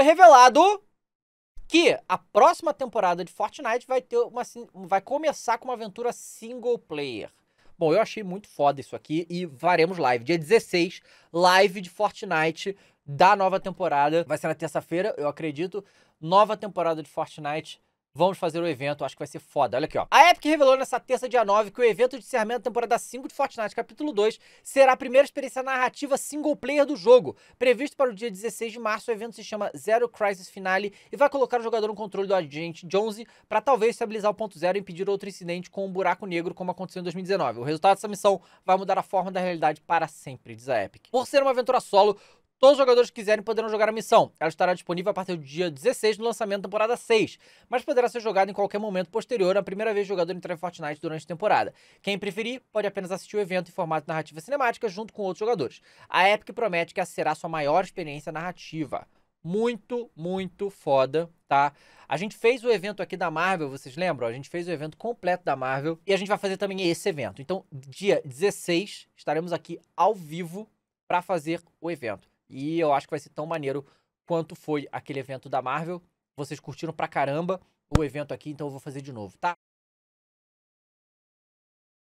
foi revelado que a próxima temporada de Fortnite vai ter uma vai começar com uma aventura single player. Bom, eu achei muito foda isso aqui e faremos live dia 16, live de Fortnite da nova temporada. Vai ser na terça-feira, eu acredito. Nova temporada de Fortnite Vamos fazer o evento, acho que vai ser foda. Olha aqui, ó. A Epic revelou nessa terça, dia 9, que o evento de encerramento da temporada 5 de Fortnite, capítulo 2, será a primeira experiência narrativa single player do jogo. Previsto para o dia 16 de março, o evento se chama Zero Crisis Finale e vai colocar o jogador no controle do agente Jonesy para talvez estabilizar o ponto zero e impedir outro incidente com um buraco negro como aconteceu em 2019. O resultado dessa missão vai mudar a forma da realidade para sempre, diz a Epic. Por ser uma aventura solo, Todos os jogadores que quiserem poderão jogar a missão. Ela estará disponível a partir do dia 16 do lançamento da temporada 6, mas poderá ser jogada em qualquer momento posterior à primeira vez jogado entrar em Fortnite durante a temporada. Quem preferir pode apenas assistir o evento em formato narrativa cinemática junto com outros jogadores. A Epic promete que essa será a sua maior experiência narrativa. Muito, muito foda, tá? A gente fez o evento aqui da Marvel, vocês lembram? A gente fez o evento completo da Marvel e a gente vai fazer também esse evento. Então, dia 16, estaremos aqui ao vivo para fazer o evento. E eu acho que vai ser tão maneiro quanto foi aquele evento da Marvel. Vocês curtiram pra caramba o evento aqui, então eu vou fazer de novo, tá?